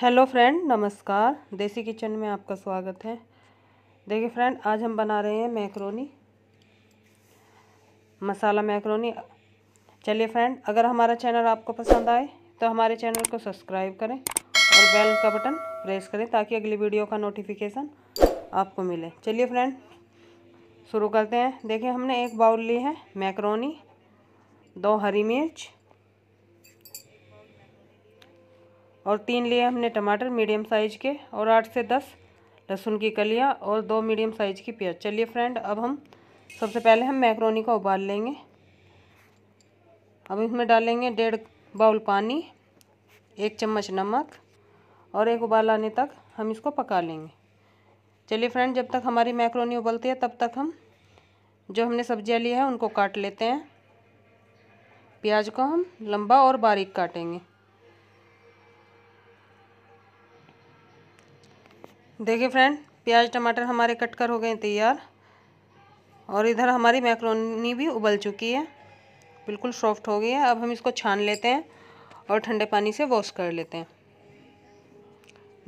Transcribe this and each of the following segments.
hello friend नमस्कार देसी kitchen में आपका स्वागत है देखिए फ्रेंड आज हम बना रहे हैं मैक्रोनी मसाला मैक्रोनी चलिए फ्रेंड अगर हमारा चैनल आपको पसंद आए तो हमारे चैनल को सब्सक्राइब करें और बेल का बटन प्रेस करें ताकि अगली वीडियो का नोटिफिकेशन आपको मिले चलिए फ्रेंड शुरू करते हैं देखिए हमने एक बाउल ली है मैक्रोनी दो हरी मिर्च और तीन लिए हमने टमाटर मीडियम साइज के और आठ से दस लहसुन की कलियाँ और दो मीडियम साइज की प्याज चलिए फ्रेंड अब हम सबसे पहले हम मैक्रोनी को उबाल लेंगे अब इसमें डालेंगे डेढ़ बाउल पानी एक चम्मच नमक और एक उबाल आने तक हम इसको पका लेंगे चलिए फ्रेंड जब तक हमारी मैक्रोनी उबलती है तब तक हम जो हमने सब्जियां ली है उनको काट लेते हैं प्याज को हम लंबा और बारीक काटेंगे देखिए फ्रेंड प्याज टमाटर हमारे कट कर हो गए तैयार और इधर हमारी मैक्रोनी भी उबल चुकी है बिल्कुल सॉफ्ट हो गई है अब हम इसको छान लेते हैं और ठंडे पानी से वॉश कर लेते हैं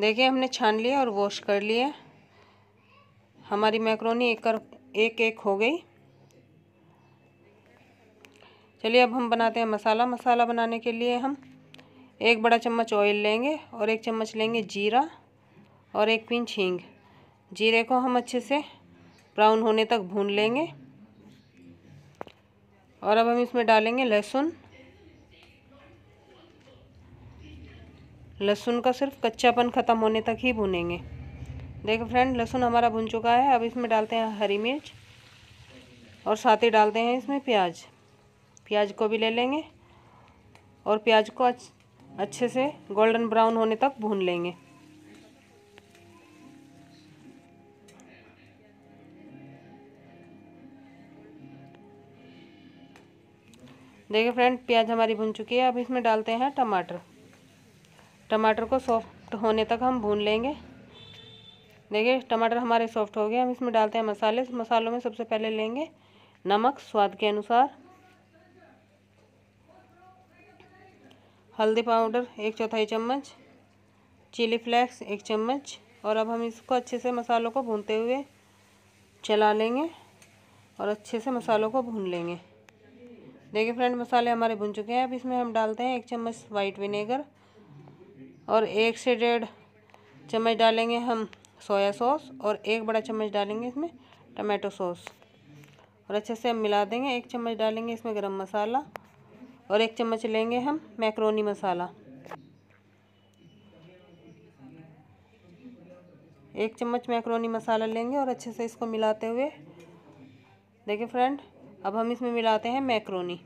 देखिए हमने छान लिया और वॉश कर लिए हमारी मैक्रोनी एक कर एक एक हो गई चलिए अब हम बनाते हैं मसाला मसाला बनाने के लिए हम एक बड़ा चम्मच ऑयल लेंगे और एक चम्मच लेंगे जीरा और एक पिंच हींग जीरे को हम अच्छे से ब्राउन होने तक भून लेंगे और अब हम इसमें डालेंगे लहसुन लहसुन का सिर्फ कच्चापन ख़त्म होने तक ही भुनेंगे देखो फ्रेंड लहसुन हमारा भुन चुका है अब इसमें डालते हैं हरी मिर्च और साथ ही डालते हैं इसमें प्याज प्याज को भी ले लेंगे और प्याज को अच्छे से गोल्डन ब्राउन होने तक भून लेंगे देखिए फ्रेंड प्याज हमारी भुन चुकी है अब इसमें डालते हैं टमाटर टमाटर को सॉफ्ट होने तक हम भून लेंगे देखिए टमाटर हमारे सॉफ्ट हो गए हम इसमें डालते हैं मसाले मसालों में सबसे पहले लेंगे नमक स्वाद के अनुसार हल्दी पाउडर एक चौथाई चम्मच चिली फ्लेक्स एक चम्मच और अब हम इसको अच्छे से मसालों को भूनते हुए चला लेंगे और अच्छे से मसालों को भून लेंगे देखिए फ्रेंड मसाले हमारे भुन चुके हैं अब इसमें हम डालते हैं एक चम्मच वाइट विनेगर और एक से डेढ़ चम्मच डालेंगे हम सोया सॉस और एक बड़ा चम्मच डालेंगे इसमें टमाटो सॉस और अच्छे से हम मिला देंगे एक चम्मच डालेंगे इसमें गरम मसाला और एक चम्मच लेंगे हम मैक्रोनी मसाला एक चम्मच मैक्रोनी मसाला लेंगे और अच्छे से इसको मिलाते हुए देखिए फ्रेंड अब हम इसमें मिलाते हैं मैक्रोनी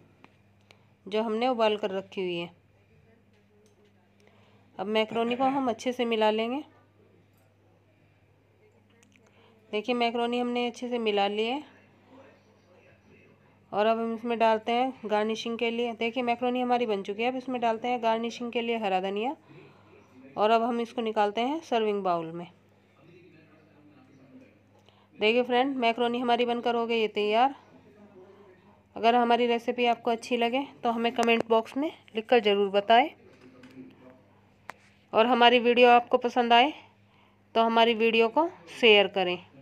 जो हमने उबाल कर रखी हुई है अब मैक्रोनी को हम अच्छे से मिला लेंगे देखिए मैक्रोनी हमने अच्छे से मिला ली है और अब हम इसमें डालते हैं गार्निशिंग के लिए देखिए मैक्रोनी हमारी बन चुकी है अब इसमें डालते हैं गार्निशिंग के लिए हरा धनिया और अब हम इसको निकालते हैं सर्विंग बाउल में देखिए फ्रेंड मैक्रोनी हमारी बनकर हो गई है तैयार अगर हमारी रेसिपी आपको अच्छी लगे तो हमें कमेंट बॉक्स में लिखकर ज़रूर बताएं और हमारी वीडियो आपको पसंद आए तो हमारी वीडियो को शेयर करें